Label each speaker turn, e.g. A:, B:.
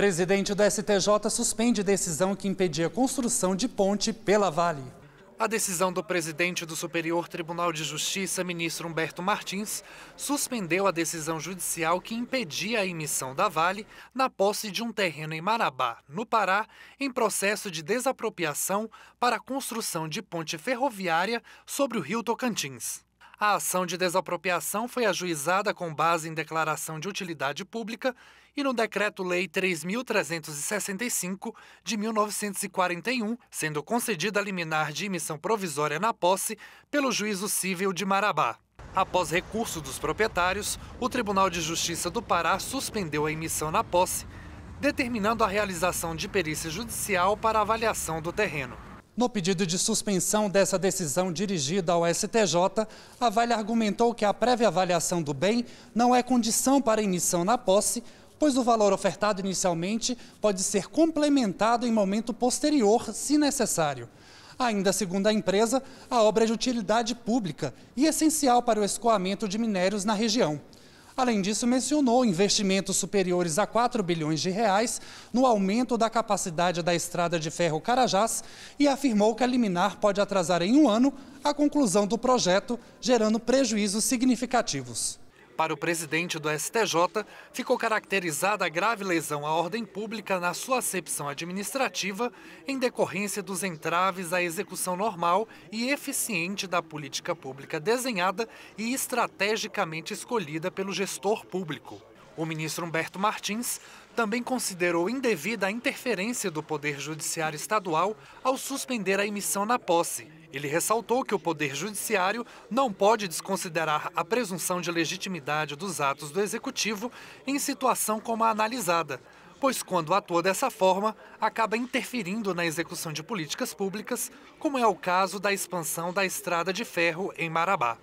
A: Presidente do STJ suspende decisão que impedia construção de ponte pela Vale. A decisão do presidente do Superior Tribunal de Justiça, ministro Humberto Martins, suspendeu a decisão judicial que impedia a emissão da Vale na posse de um terreno em Marabá, no Pará, em processo de desapropriação para a construção de ponte ferroviária sobre o rio Tocantins. A ação de desapropriação foi ajuizada com base em declaração de utilidade pública e no Decreto-Lei 3.365 de 1941, sendo concedida liminar de emissão provisória na posse pelo Juízo Civil de Marabá. Após recurso dos proprietários, o Tribunal de Justiça do Pará suspendeu a emissão na posse, determinando a realização de perícia judicial para avaliação do terreno. No pedido de suspensão dessa decisão dirigida ao STJ, a Vale argumentou que a prévia avaliação do bem não é condição para emissão na posse, pois o valor ofertado inicialmente pode ser complementado em momento posterior, se necessário. Ainda segundo a empresa, a obra é de utilidade pública e essencial para o escoamento de minérios na região. Além disso, mencionou investimentos superiores a 4 bilhões de reais no aumento da capacidade da estrada de ferro Carajás e afirmou que a liminar pode atrasar em um ano a conclusão do projeto, gerando prejuízos significativos. Para o presidente do STJ, ficou caracterizada a grave lesão à ordem pública na sua acepção administrativa, em decorrência dos entraves à execução normal e eficiente da política pública desenhada e estrategicamente escolhida pelo gestor público. O ministro Humberto Martins também considerou indevida a interferência do Poder Judiciário Estadual ao suspender a emissão na posse ele ressaltou que o Poder Judiciário não pode desconsiderar a presunção de legitimidade dos atos do Executivo em situação como a analisada, pois quando atua dessa forma, acaba interferindo na execução de políticas públicas, como é o caso da expansão da estrada de ferro em Marabá.